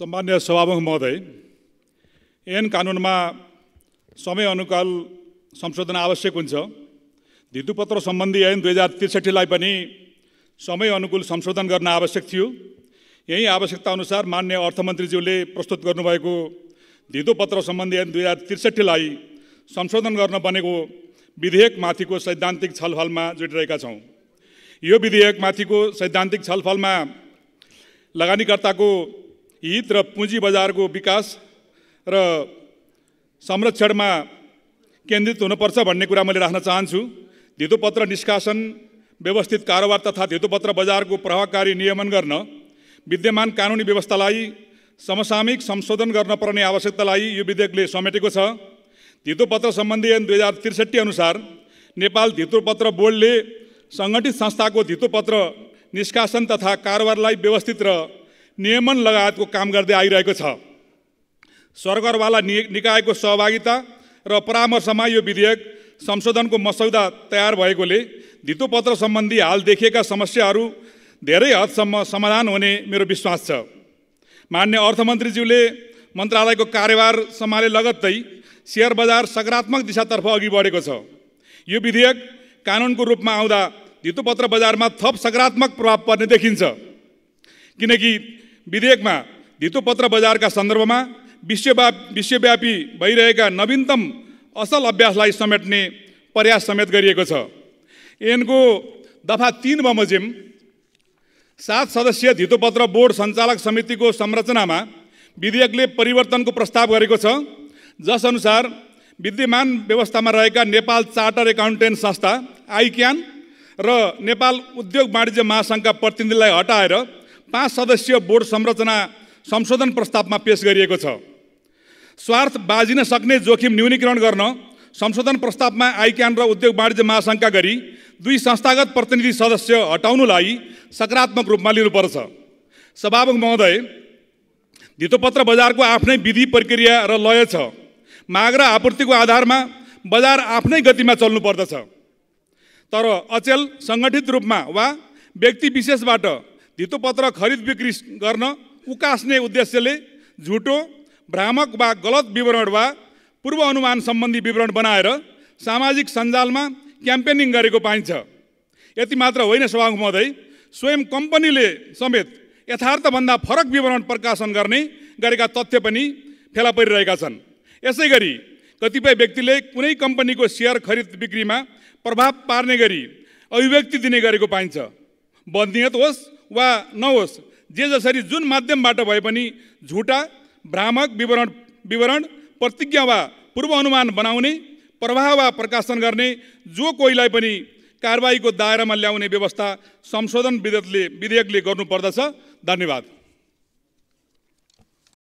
सम्मान्य सभामुख महोदय एन कानुनमा समयअनुकूल संशोधन आवश्यक हुन्छ धितुपत्र सम्बन्धी ऐन दुई हजार त्रिसठीलाई पनि समय अनुकूल संशोधन गर्न आवश्यक थियो यही आवश्यकता आवश्यकताअनुसार मान्य अर्थमन्त्रीज्यूले प्रस्तुत गर्नुभएको धितुपत्र सम्बन्धी ऐन दुई हजार त्रिसठीलाई संशोधन गर्न बनेको विधेयकमाथिको सैद्धान्तिक छलफलमा जुटिरहेका छौँ यो विधेयकमाथिको सैद्धान्तिक छलफलमा लगानीकर्ताको हित र पुँजी बजारको विकास र संरक्षणमा केन्द्रित हुनुपर्छ भन्ने कुरा मैले राख्न चाहन्छु धितोपत्र निष्कासन व्यवस्थित कारोबार तथा धितोपत्र बजारको प्रभावकारी नियमन गर्न विद्यमान कानुनी व्यवस्थालाई समसामयिक संशोधन गर्न पर्ने आवश्यकतालाई यो विधेयकले समेटेको छ धितोपत्र सम्बन्धी ऐन दुई हजार त्रिसठी अनुसार नेपाल धितोपत्र बोर्डले सङ्गठित संस्थाको धितोपत्र निष्कासन तथा कारोबारलाई व्यवस्थित र नियमन लगायतको काम गर्दै आइरहेको छ सरकारवाला नि निकायको सहभागिता र परामर्शमा यो विधेयक संशोधनको मसौदा तयार भएकोले धितोपत्र सम्बन्धी हाल देखिएका समस्याहरू धेरै हदसम्म समाधान हुने मेरो विश्वास छ मान्य अर्थमन्त्रीज्यूले मन्त्रालयको कार्यभार सम्हाले लगत्तै सेयर बजार सकारात्मक दिशातर्फ अघि बढेको छ यो विधेयक कानुनको रूपमा आउँदा धितोपत्र बजारमा थप सकारात्मक प्रभाव पर्ने देखिन्छ किनकि विधेयकमा धितोपत्र बजारका सन्दर्भमा विश्वव्या विश्वव्यापी भइरहेका नवीनतम असल अभ्यासलाई समेट्ने प्रयास समेत गरिएको छ एनको दफा तिन बमोजिम सात सदस्यीय धितोपत्र बोर्ड सञ्चालक समितिको संरचनामा विधेयकले परिवर्तनको प्रस्ताव गरेको छ जसअनुसार विद्यमान व्यवस्थामा रहेका नेपाल चार्टर एकाउन्टेन्ट संस्था आइक्यान र नेपाल उद्योग वाणिज्य महासङ्घका प्रतिनिधिलाई हटाएर पाँच सदस्यीय बोर्ड संरचना संशोधन प्रस्तावमा पेस गरिएको छ स्वार्थ बाजिन सक्ने जोखिम न्यूनीकरण गर्न संशोधन प्रस्तावमा आइक्यान र उद्योग वाणिज्य महासङ्घका गरी दुई संस्थागत प्रतिनिधि सदस्य हटाउनुलाई सकारात्मक रूपमा लिनुपर्छ सभामुख महोदय धितोपत्र बजारको आफ्नै विधि प्रक्रिया र लय छ माग र आपूर्तिको आधारमा बजार आफ्नै गतिमा चल्नुपर्दछ तर अचेल सङ्गठित रूपमा वा व्यक्ति विशेषबाट धितोपत्र खरिद बिक्री गर्न उकास्ने उद्देश्यले झुटो भ्रामक वा गलत विवरण वा पूर्व अनुमान सम्बन्धी विवरण बनाएर सामाजिक सञ्जालमा क्याम्पेनिङ गरेको पाइन्छ यति मात्र होइन सभा महोदय स्वयं कम्पनीले समेत यथार्थभन्दा फरक विवरण प्रकाशन गर्ने गरेका तथ्य पनि फेला परिरहेका छन् यसै गरी कतिपय व्यक्तिले कुनै कम्पनीको सेयर खरिद बिक्रीमा प्रभाव पार्ने गरी अभिव्यक्ति दिने गरेको पाइन्छ बदनियत होस् वा नहोस् जे जसरी जुन माध्यमबाट भए पनि झुटा भ्रामक विवरण विवरण प्रतिज्ञा वा पूर्वानुमान बनाउने प्रवाह वा प्रकाशन गर्ने जो कोहीलाई पनि कारवाहीको दायरामा ल्याउने व्यवस्था संशोधन विधेयकले विधेयकले गर्नुपर्दछ धन्यवाद